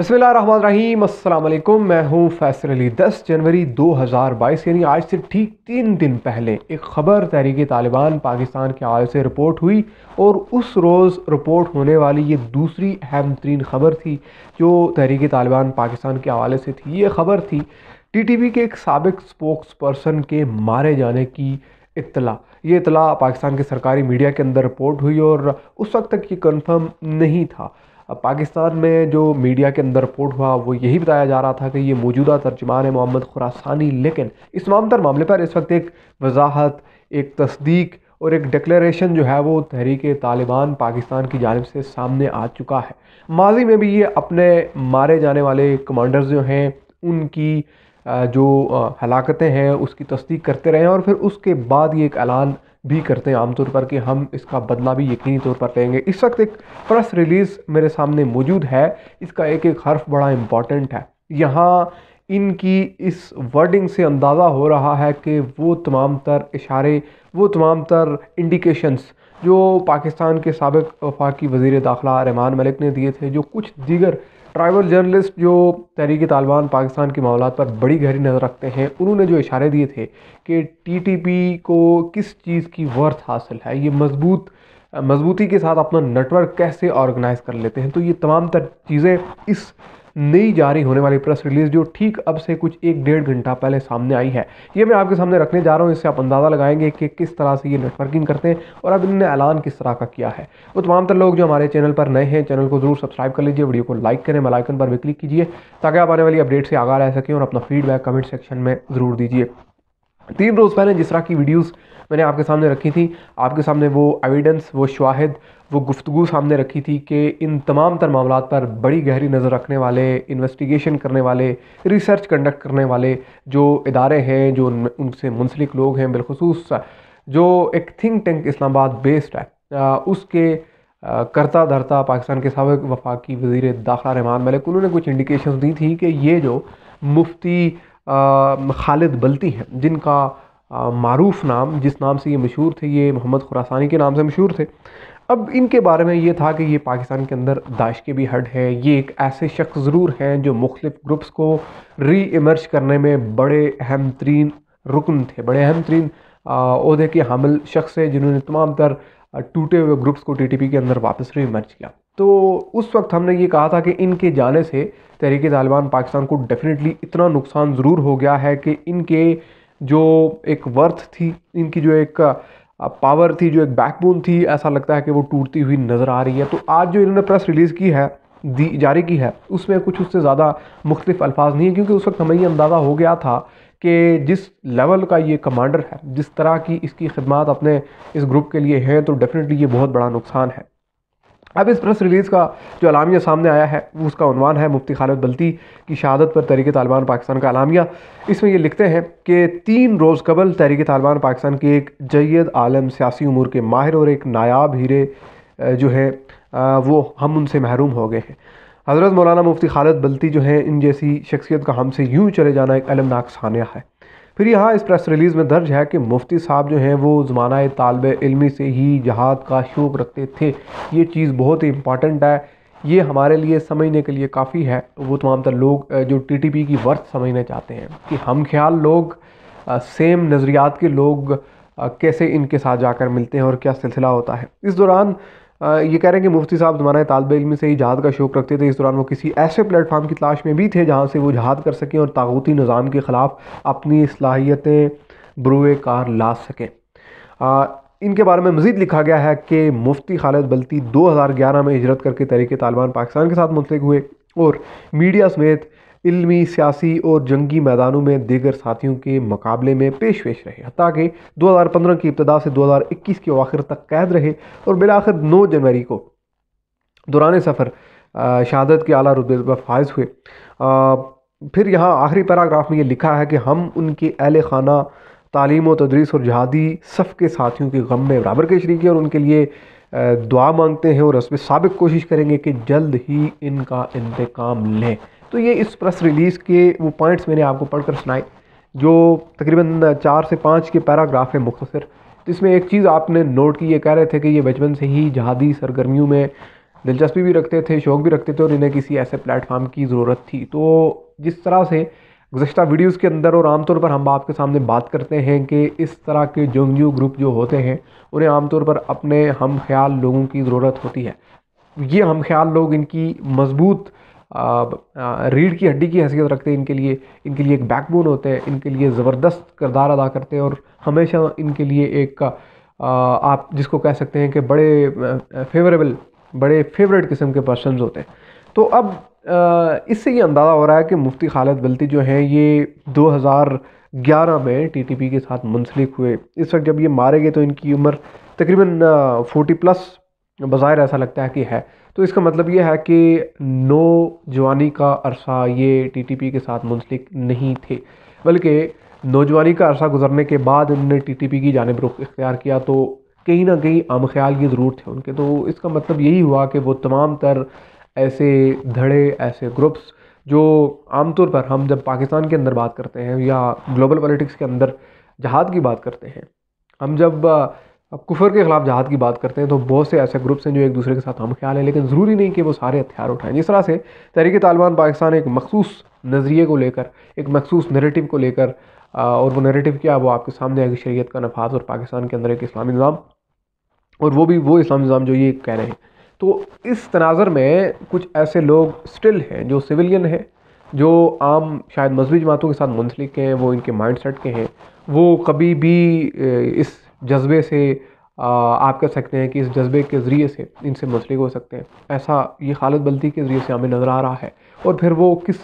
बसमीम अल्लाम मैं हूँ फैसल अली 10 जनवरी 2022 यानी आज से ठीक तीन दिन पहले एक ख़बर तहरीक तालिबान पाकिस्तान के हवाले से रिपोर्ट हुई और उस रोज़ रिपोर्ट होने वाली ये दूसरी अहम तरीन ख़बर थी जो तहरीक तालिबान पाकिस्तान के हवाले से थी ये ख़बर थी टी टी पी के एक सबक स्पोक्स पर्सन के मारे जाने की इतला ये इतला पाकिस्तान के सरकारी मीडिया के अंदर रिपोर्ट हुई और उस वक्त तक ये कन्फर्म नहीं था पाकिस्तान में जो मीडिया के अंदर रिपोर्ट हुआ वो यही बताया जा रहा था कि ये मौजूदा तर्जमान है मोहम्मद खुरासानी लेकिन इस मामदर मामले पर इस वक्त एक वजाहत एक तस्दीक और एक डिक्लेरेशन जो है वो तहरीक तालिबान पाकिस्तान की जानब से सामने आ चुका है माजी में भी ये अपने मारे जाने वाले कमांडर्स जो हैं उनकी जो हलाकतें हैं उसकी तस्दीक करते रहे हैं और फिर उसके बाद ये एक ऐलान भी करते हैं आमतौर पर कि हम इसका बदला भी यकीनी तौर पर लेंगे इस वक्त एक प्रेस रिलीज़ मेरे सामने मौजूद है इसका एक एक हर्फ बड़ा इम्पॉर्टेंट है यहाँ इनकी इस वर्डिंग से अंदाज़ा हो रहा है कि वो तमाम तर इशारे वो तमाम तर इंडिकेशंस जो पाकिस्तान के सबक वफाकी वज़ी दाखिला रहमान मलिक ने दिए थे जो कुछ दीगर ट्राइबल जर्नलिस्ट जो तहरीकी तालिबान पाकिस्तान के मामला पर बड़ी गहरी नज़र रखते हैं उन्होंने जो इशारे दिए थे कि टीटीपी को किस चीज़ की वर्थ हासिल है ये मजबूत मजबूती के साथ अपना नेटवर्क कैसे ऑर्गेनाइज कर लेते हैं तो ये तमाम तर चीज़ें इस नई जारी होने वाली प्रेस रिलीज़ जो ठीक अब से कुछ एक डेढ़ घंटा पहले सामने आई है ये मैं आपके सामने रखने जा रहा हूँ इससे आप अंदाज़ा लगाएंगे कि किस तरह से ये नेटवर्किंग करते हैं और अब इनने ऐलान किस तरह का किया है वो तमाम तर लोग जो हमारे चैनल पर नए हैं चैनल को ज़रूर सब्सक्राइब कर लीजिए वीडियो को लाइक करें बेलाइकन पर भी क्लिक कीजिए ताकि आप आने वाली अपडेट से आगा रह सकें और अपना फीडबैक कमेंट सेक्शन में ज़रूर दीजिए तीन रोज़ पहले जिस तरह की वीडियोस मैंने आपके सामने रखी थी आपके सामने वो एविडेंस वो शवाहद वो गुफ्तु सामने रखी थी कि इन तमाम तर मामला पर बड़ी गहरी नज़र रखने वाले इन्वेस्टिगेशन करने वाले रिसर्च कंडक्ट करने वाले जो इदारे हैं जो उनसे मुंसलिक लोग हैं बिलखसूस जो एक थिंक टैंक इस्लामाबाद बेस्ड है उसके करता धरता पाकिस्तान के सबक वफाकी वजीर दाखिला रहमान मलिक उन्होंने कुछ इंडिकेशन दी थी कि ये जो मुफ्ती खालिद बल्ती हैं जिनका मरूफ नाम जिस नाम से ये मशहूर थे ये मोहम्मद खुरासानी के नाम से मशहूर थे अब इनके बारे में ये था कि ये पाकिस्तान के अंदर दाइश के भी हड है ये एक ऐसे शख्स ज़रूर हैं जो मुख्तफ ग्रुप्स को री इमर्ज करने में बड़े अहम तरीन रुकन थे बड़े अहम तरीन अहदे के हामिल शख्स हैं जिन्होंने तमाम तर टूटे हुए ग्रुप्स को टी टी पी के अंदर वापस री इमर्ज किया तो उस वक्त हमने ये कहा था कि इनके जाने से तहरीक तालिबान पाकिस्तान को डेफ़िनेटली इतना नुकसान ज़रूर हो गया है कि इनके जो एक वर्थ थी इनकी जो एक पावर थी जो एक बैकबोन थी ऐसा लगता है कि वो टूटती हुई नज़र आ रही है तो आज जो इन्होंने प्रेस रिलीज़ की है दी जारी की है उसमें कुछ उससे ज़्यादा मुख्तफ अल्फाज नहीं है क्योंकि उस वक्त हमें ये अंदाज़ा हो गया था कि जिस लेवल का ये कमांडर है जिस तरह की इसकी खदमात अपने इस ग्रुप के लिए हैं तो डेफ़िनेटली ये बहुत बड़ा नुकसान है अब इस प्रेस रिलीज़ का जो अलामिया सामने आया है उसका उनवान है मुफ्ती खालिद बल्ती की शहादत पर तहरीक तालिबान पाकिस्तान का अलामिया इसमें ये लिखते हैं कि तीन रोज़ कबल तहरीक तालिबान पाकिस्तान के एक जैद आलम सियासी उमूर के माहिर और एक नायाब हीरे जो है वो हम उनसे महरूम हो गए हैं हज़रत मौलाना मुफ्ती खालिद बल्ती जो है इन जैसी शख्सियत का हमसे यूँ चले जाना एक अलमनाक सानिया है फिर यहाँ इस प्रेस रिलीज़ में दर्ज है कि मुफ्ती साहब जो हैं वो ज़माना तालब इलमी से ही जहाद का शौक़ रखते थे ये चीज़ बहुत ही इंपॉर्टेंट है ये हमारे लिए समझने के लिए काफ़ी है वो तमाम तर लोग जो टी टी पी की वर्थ समझना चाहते हैं कि हम ख्याल लोग सेम नज़रियात के लोग कैसे इनके साथ जाकर मिलते हैं और क्या सिलसिला होता है इस दौरान ये कह रहे हैं कि मुफ्ती साहब ज़माना तालब इलम से ही जहाद का शौक रखते थे इस दौरान वो किसी ऐसे प्लेटफार्म की तलाश में भी थे जहाँ से वो जहाद कर सकें और ताकूती निज़ाम के ख़िलाफ़ अपनी सलाहियतें बरूए कार ला सकें इनके बारे में मजीद लिखा गया है कि मुफ्ती खालिद बल्ती ग्यारह में हजरत करके तरीके तालिबान पाकिस्तान के साथ मुंतक हुए और मीडिया समेत इल्मी सियासी और जंगी मैदानों में दीगर साथियों के मुकाबले में पेश पेश रहे दो हज़ार 2015 की इब्तदा से 2021 के आखिर तक कैद रहे और बिलाखिर आखिर नौ जनवरी को दौरान सफ़र शहादत के अला रुतबे फायज हुए आ, फिर यहाँ आखिरी पैराग्राफ में ये लिखा है कि हम उनके अहल खाना तालीम व तदरीस और जहादी सफ़ के साथियों के गम में बराबर के शरीक और उनके लिए दुआ मांगते हैं और उसमें सबक कोशिश करेंगे कि जल्द ही इनका इंतकाम लें तो ये इस प्रेस रिलीज़ के वो पॉइंट्स मैंने आपको पढ़कर सुनाए जो तकरीबन चार से पाँच के पैराग्राफ हैं मुख्तर जिसमें तो एक चीज़ आपने नोट की ये कह रहे थे कि ये बचपन से ही जहादी सरगर्मियों में दिलचस्पी भी रखते थे शौक़ भी रखते थे और इन्हें किसी ऐसे प्लेटफार्म की ज़रूरत थी तो जिस तरह से गुज्त वीडियोज़ के अंदर और आमतौर पर हम आपके सामने बात करते हैं कि इस तरह के जंगजू ग्रुप जो होते हैं उन्हें आमतौर पर अपने हम ख्याल लोगों की ज़रूरत होती है ये हम ख्याल लोग इनकी मजबूत रीढ़ की हड्डी की हैसियत रखते हैं इनके लिए इनके लिए एक बैकबोन होते हैं इनके लिए ज़बरदस्त किरदार अदा करते हैं और हमेशा इनके लिए एक आप जिसको कह सकते हैं कि बड़े फेवरेबल बड़े फेवरेट किस्म के पर्सन होते हैं तो अब इससे ये अंदाज़ा हो रहा है कि मुफ्ती खालिद बल्ती जो हैं ये 2011 में टीटीपी के साथ मुंसलिक हुए इस वक्त जब ये मारे गए तो इनकी उम्र तकरीबन 40 प्लस बाहर ऐसा लगता है कि है तो इसका मतलब ये है कि नौजवानी का अरसा ये टीटीपी के साथ मुंसलिक नहीं थे बल्कि नौजवानी का अरसा गुजरने के बाद उन्होंने टीटीपी की जानब रुख इख्तियार किया तो कहीं ना कहीं आम ख्याल की ज़रूर थे उनके तो इसका मतलब यही हुआ कि वो तमाम तर ऐसे धड़े ऐसे ग्रुप्स जो आमतौर पर हम जब पाकिस्तान के अंदर बात करते हैं या ग्लोबल पॉलिटिक्स के अंदर जहाद की बात करते हैं हम जब अब कुफर के खिलाफ जहाद की बात करते हैं तो बहुत से ऐसे ग्रुप्स हैं जो एक दूसरे के साथ हम ख्याल हैं लेकिन ज़रूरी नहीं कि वो सारे हथियार उठाएं जिस तरह से तहरीक तालिबान पाकिस्तान एक मखसूस नज़रिए को लेकर एक मखसूस नरेटिव को लेकर और वो नरेटिव क्या वो आपके सामने आएगी शरीत का नफाज और पाकिस्तान के अंदर एक इस्लामी निज़ाम और वो भी वो इस्लामी निज़ाम जो ये कह रहे हैं तो इस तनाज़र में कुछ ऐसे लोग स्टिल हैं जो सिविलियन हैं जो आम शायद मजहबी जमातों के साथ मुंसलिक हैं वो इनके माइंड सेट के हैं वो कभी भी इस जज्बे से आप कह सकते हैं कि इस जज्बे के ज़रिए से इनसे मुंसलिक हो सकते हैं ऐसा ये खालिद बल्दी के ज़रिए से हमें नज़र आ रहा है और फिर वो किस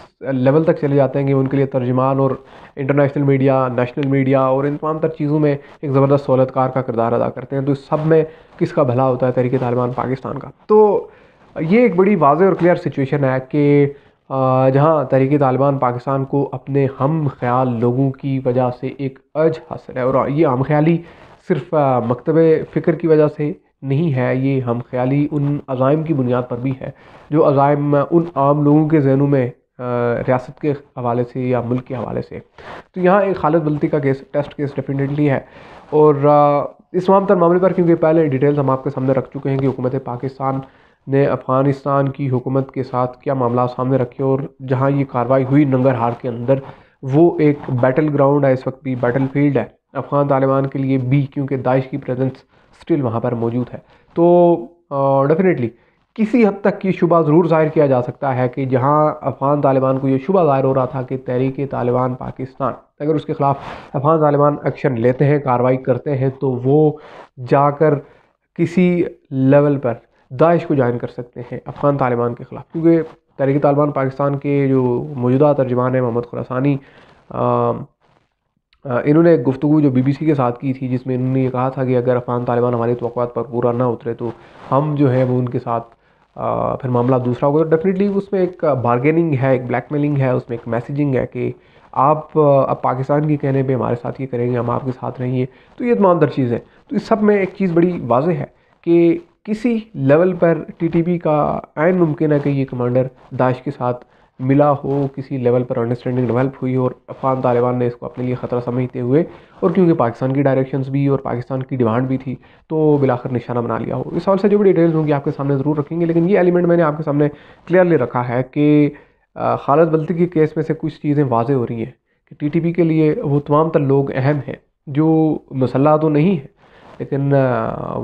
लेवल तक चले जाते हैं कि उनके लिए तर्जमान और इंटरनेशनल मीडिया नेशनल मीडिया और इन तमाम तर चीज़ों में एक ज़बरदस्त सहूलतकार का किरदार अदा करते हैं तो इस सब में किसका भला होता है तहरीक तालिबान पाकिस्तान का तो ये एक बड़ी वाज और क्लियर सिचुएशन है कि जहाँ तहरीक तालिबान पाकिस्तान को अपने हम ख्याल लोगों की वजह से एक अज हासिल है और ये हम ख्याली सिर्फ मकतब फ़िक्र की वजह से नहीं है ये हम ख्याली उन अज़ाइम की बुनियाद पर भी है जो अज़ाइम उन आम लोगों के जहनों में रियासत के हवाले से या मुल्क के हवाले से तो यहाँ एक खालिद बल्ती का केस टेस्ट केस डेफिनेटली है और इस तर मामले पर क्योंकि पहले डिटेल्स हम आपके सामने रख चुके हैं कि हुकूमत पाकिस्तान ने अफ़गानिस्तान की हुकूमत के साथ क्या मामला सामने रखे और जहाँ ये कार्रवाई हुई नंगरहार के अंदर वो एक बैटल ग्राउंड है इस वक्त भी बैटल फील्ड है अफ़गान तालिबान के लिए भी क्योंकि दाइश की प्रेजेंस स्टिल वहाँ पर मौजूद है तो डेफिनेटली किसी हद तक ये शुबा ज़रूर ज़ाहिर किया जा सकता है कि जहाँ अफ़गान तालिबान को ये शुबा ज़ाहिर हो रहा था कि तहरीक तालिबान पाकिस्तान अगर उसके ख़िलाफ़ अफ़गान तालिबान एक्शन लेते हैं कार्रवाई करते हैं तो वो जाकर किसी लेवल पर दाइश को ज्वाइन कर सकते हैं अफ़गान तालिबान के ख़िलाफ़ क्योंकि तहरीक तालिबान पाकिस्तान के जो मौजूदा तर्जमान है मोहम्मद खुरासानी इन्होंने एक गुफ्तु जो बीबीसी के साथ की थी जिसमें इन्होंने ये कहा था कि अगर अफ़गान तालिबान हमारे तो पर पूरा ना उतरे तो हम जो है वो उनके साथ आ, फिर मामला दूसरा होगा तो डेफिनेटली उसमें एक बारगेनिंग है एक ब्लैकमेलिंग है उसमें एक मैसेजिंग है कि आप अब पाकिस्तान के कहने पे हमारे साथ ये करेंगे हम आपके साथ रहेंगे तो ये तमाम दर चीज़ है तो इस सब में एक चीज़ बड़ी वाजह है कि किसी लेवल पर टीटीपी का एन मुमकिन है कि ये कमांडर दाइश के साथ मिला हो किसी लेवल पर अंडरस्टैंडिंग डेवलप हुई हो और अफगान तालिबान ने इसको अपने लिए ख़तरा समझते हुए और क्योंकि पाकिस्तान की डायरेक्शंस भी और पाकिस्तान की डिमांड भी थी तो बिलाकर निशाना बना लिया हो इस सवाल से जो भी डिटेल्स होंगी आपके सामने ज़रूर रखेंगे लेकिन ये एलिमेंट मैंने आपके सामने क्लियरली रखा है कि खालद बल्ती के केस में से कुछ चीज़ें वाजे हो रही हैं कि टी के लिए वो तमाम तर लोग अहम हैं जो मसल तो नहीं है लेकिन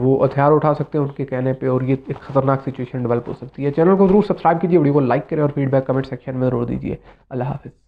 वो हथियार उठा सकते हैं उनके कहने पे और ये एक ख़तरनाक सिचुएशन डेवलप हो सकती है चैनल को ज़रूर सब्सक्राइब कीजिए वीडियो को लाइक करें और फीडबैक कमेंट सेक्शन में ज़रूर दीजिए अल्लाह हाफिज़